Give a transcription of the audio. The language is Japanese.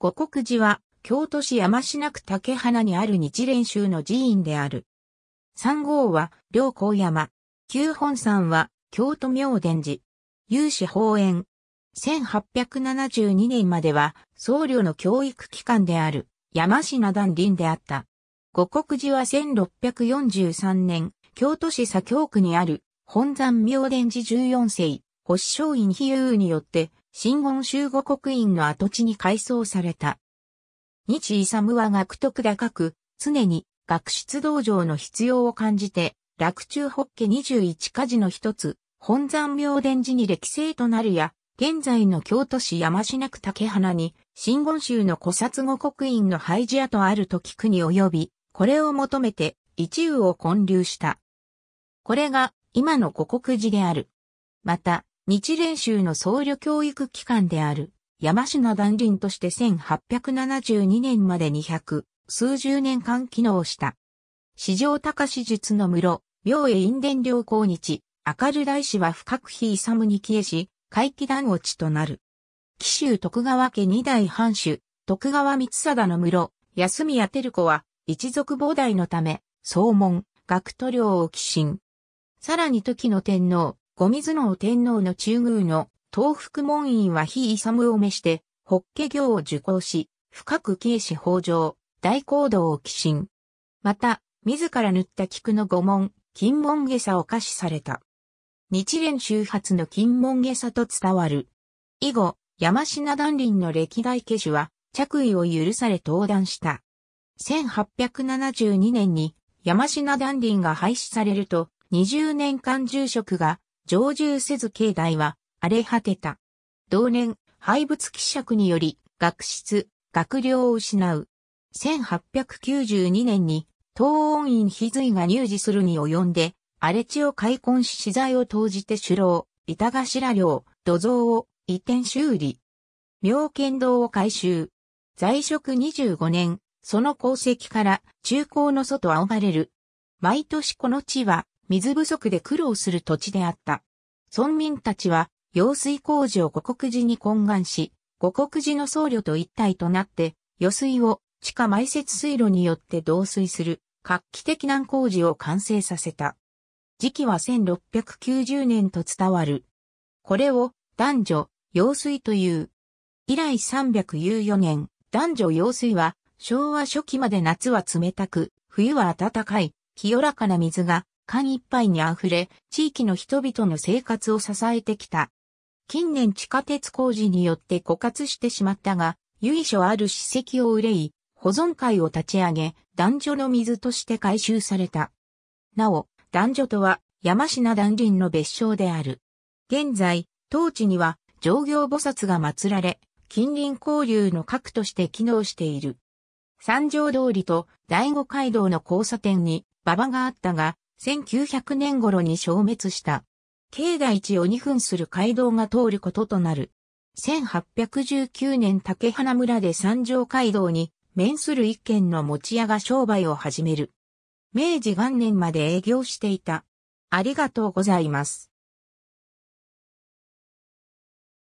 五国寺は、京都市山科区竹花にある日蓮宗の寺院である。三号は、両高山。九本山は、京都明殿寺。有志法園。1872年までは、僧侶の教育機関である、山科団林であった。五国寺は1643年、京都市左京区にある、本山明殿寺14世、星松院比喩によって、新言宗護国院の跡地に改装された。日勇は学徳高く、常に学出道場の必要を感じて、落中北家21家事の一つ、本山明殿寺に歴世となるや、現在の京都市山科区竹花に、新言宗の古刹護国院の廃寺跡ある時区に及び、これを求めて、一宇を建立した。これが、今の五国寺である。また、日蓮宗の僧侶教育機関である、山下団林として1872年まで200、数十年間機能した。史上高史術の室、明恵陰伝領公日、明る大師は深く非勇に消えし、回帰団落ちとなる。紀州徳川家二代藩主、徳川光貞の室、安宮照子は、一族膨大のため、総門、学徒領を寄進。さらに時の天皇、後水能天皇の中宮の東福門院は非勇を召して、法華経を受講し、深く軽視法上、大行動を寄進。また、自ら塗った菊の御門、金門下差を可視された。日蓮周発の金門下差と伝わる。以後、山品断林の歴代家主は、着衣を許され登壇した。1872年に山品断林が廃止されると、20年間住職が常住せず境内は荒れ果てた。同年、廃物希釈により、学室、学量を失う。1892年に、東恩院翡翠が入寺するに及んで、荒れ地を開墾し資材を投じて首労、板頭領、土蔵を移転修理。妙見堂を改修。在職25年、その功績から中高の祖と仰ばれる。毎年この地は水不足で苦労する土地であった。村民たちは、用水工事を五国寺に懇願し、五国寺の僧侶と一体となって、余水を地下埋設水路によって導水する画期的な工事を完成させた。時期は1690年と伝わる。これを男女用水という。以来314年、男女用水は昭和初期まで夏は冷たく、冬は暖かい、清らかな水が間いっぱいに溢れ、地域の人々の生活を支えてきた。近年地下鉄工事によって枯渇してしまったが、由緒ある史跡を憂い、保存会を立ち上げ、男女の水として回収された。なお、男女とは山科男林の別称である。現在、当地には上行菩薩が祀られ、近隣交流の核として機能している。三条通りと第五街道の交差点に馬場があったが、1900年頃に消滅した。境内地を2分する街道が通ることとなる。1819年竹花村で三条街道に面する一軒の持ち屋が商売を始める。明治元年まで営業していた。ありがとうございます。